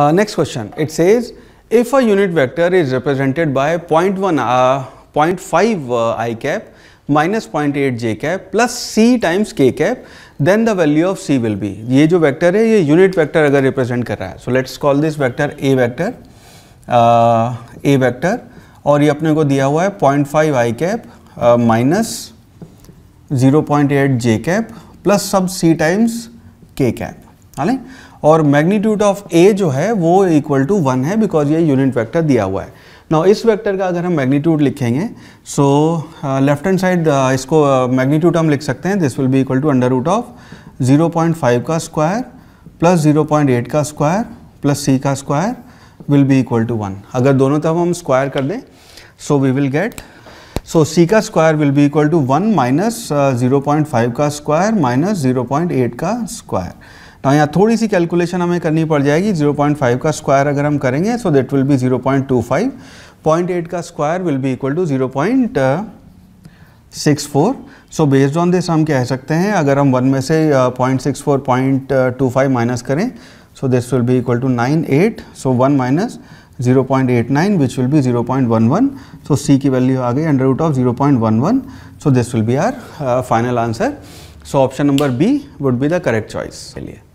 Uh, next question, it says if a unit vector is represented by 0.1, uh, 0.5 uh, i cap minus 0.8 j cap plus c times k cap then the value of c will be ये जो vector है ये unit vector अगर represent कर रहा है so let's call this vector a vector a vector और ये अपने को दिया हुआ है 0.5 i cap minus uh, 0.8 j cap plus sub c times k cap है और मैग्नीट्यूड ऑफ ए जो है वो इक्वल टू वन है बिकॉज ये यूनिट वैक्टर दिया हुआ है ना इस वैक्टर का अगर हम मैग्नीट्यूड लिखेंगे सो लेफ्ट हैंड साइड इसको मैग्नीट्यूड uh, हम लिख सकते हैं this will be equal to under root of 0.5 का स्क्वायर प्लस 0.8 का स्क्वायर प्लस सी का square will be equal to one अगर दोनों तरफ हम स्क्वायर कर दें so we will get so C का square will be equal to one minus zero point five का square minus zero point eight का स्क्वायर तो हाँ, यहाँ थोड़ी सी कैलकुलेशन हमें करनी पड़ जाएगी 0.5 का स्क्वायर अगर हम करेंगे सो देट विल बी 0.25 0.8 का square will be equal to 0.64 so based on this हम कह सकते हैं अगर हम वन में से point six four point two five minus करें so this will be equal to nine eight so one minus 0.89 zero point one 0.11 so C की वैल्यू आ गई under root of 0.11 one so this will be our final answer so option number B would be the correct choice के लिए